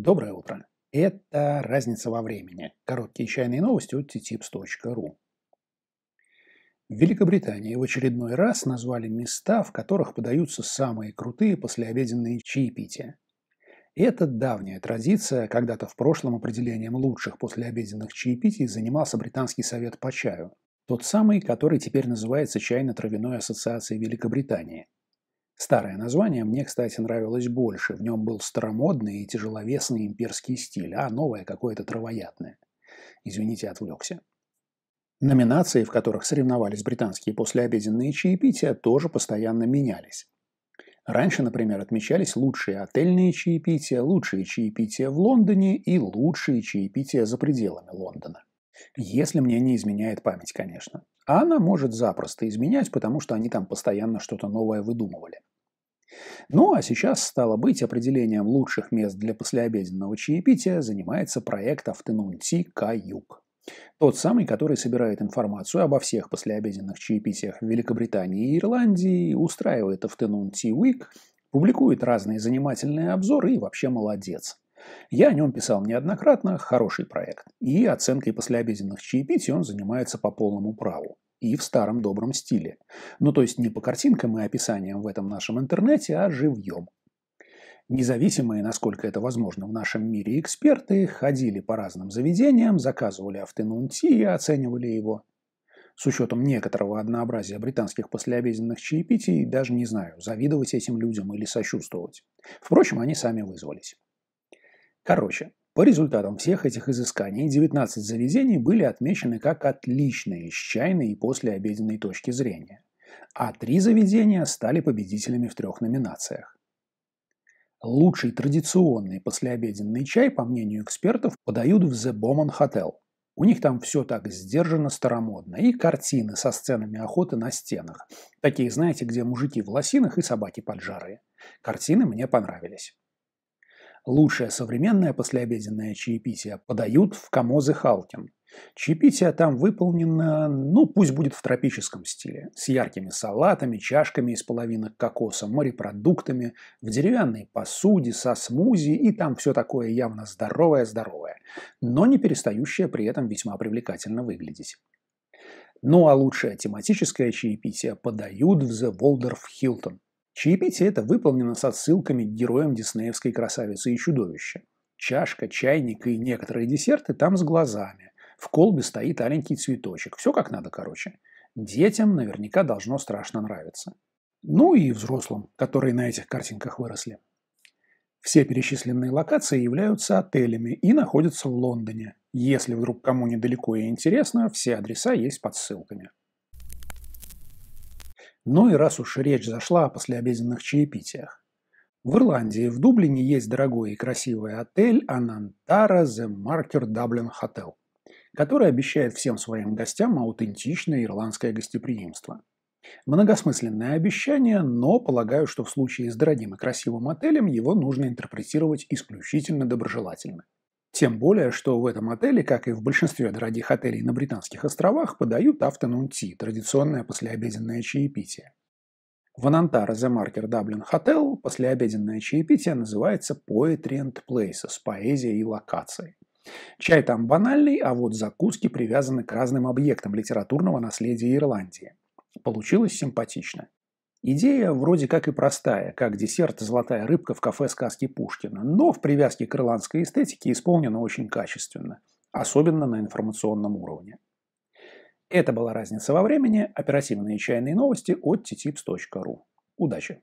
Доброе утро. Это «Разница во времени». Короткие чайные новости от ttipс.ru. В Великобритании в очередной раз назвали места, в которых подаются самые крутые послеобеденные чаепития. Это давняя традиция, когда-то в прошлом определением лучших послеобеденных чаепитий занимался Британский совет по чаю, тот самый, который теперь называется Чайно-травяной ассоциацией Великобритании – Старое название мне, кстати, нравилось больше. В нем был старомодный и тяжеловесный имперский стиль, а новое какое-то травоядное. Извините, отвлекся. Номинации, в которых соревновались британские послеобеденные чаепития, тоже постоянно менялись. Раньше, например, отмечались лучшие отельные чаепития, лучшие чаепития в Лондоне и лучшие чаепития за пределами Лондона. Если мне не изменяет память, конечно. А она может запросто изменять, потому что они там постоянно что-то новое выдумывали. Ну а сейчас, стало быть, определением лучших мест для послеобеденного чаепития занимается проект «Автонунти Каюк». Тот самый, который собирает информацию обо всех послеобеденных чаепитиях в Великобритании и Ирландии, устраивает Afternoon Tea Week, публикует разные занимательные обзоры и вообще молодец. Я о нем писал неоднократно, хороший проект. И оценкой послеобеденных чаепитий он занимается по полному праву. И в старом добром стиле. Ну то есть не по картинкам и описаниям в этом нашем интернете, а живьем. Независимые, насколько это возможно в нашем мире, эксперты ходили по разным заведениям, заказывали автонун и оценивали его. С учетом некоторого однообразия британских послеобеденных чаепитий, даже не знаю, завидовать этим людям или сочувствовать. Впрочем, они сами вызвались. Короче, по результатам всех этих изысканий 19 заведений были отмечены как отличные с чайной и послеобеденной точки зрения, а три заведения стали победителями в трех номинациях. Лучший традиционный послеобеденный чай, по мнению экспертов, подают в The Bowman Hotel. У них там все так сдержанно старомодно. И картины со сценами охоты на стенах. Такие, знаете, где мужики в лосинах и собаки поджарые. Картины мне понравились. Лучшее современное послеобеденное чаепитие подают в Камозы Халкин. Чаепитие там выполнено, ну пусть будет в тропическом стиле, с яркими салатами, чашками из половинок кокоса, морепродуктами, в деревянной посуде, со смузи и там все такое явно здоровое-здоровое, но не перестающее при этом весьма привлекательно выглядеть. Ну а лучшее тематическое чаепитие подают в The Waldorf Hilton – Чаепитие это выполнено с отсылками к героям диснеевской красавицы и чудовища. Чашка, чайник и некоторые десерты там с глазами. В колбе стоит аленький цветочек. Все как надо, короче. Детям наверняка должно страшно нравиться. Ну и взрослым, которые на этих картинках выросли. Все перечисленные локации являются отелями и находятся в Лондоне. Если вдруг кому недалеко и интересно, все адреса есть под ссылками. Ну и раз уж речь зашла о послеобеденных чаепитиях. В Ирландии, в Дублине есть дорогой и красивый отель Анантара The Marker Dublin Hotel, который обещает всем своим гостям аутентичное ирландское гостеприимство. Многосмысленное обещание, но полагаю, что в случае с дорогим и красивым отелем его нужно интерпретировать исключительно доброжелательно – тем более, что в этом отеле, как и в большинстве дорогих отелей на Британских островах, подают afternoon tea, традиционное послеобеденное чаепитие. В Анантара The Marker Dublin Hotel послеобеденное чаепитие называется Poetry and Places – поэзия и локации. Чай там банальный, а вот закуски привязаны к разным объектам литературного наследия Ирландии. Получилось симпатично. Идея вроде как и простая, как десерт «Золотая рыбка» в кафе сказки Пушкина, но в привязке к ирландской эстетике исполнена очень качественно, особенно на информационном уровне. Это была разница во времени. Оперативные чайные новости от ttipс.ru. Удачи!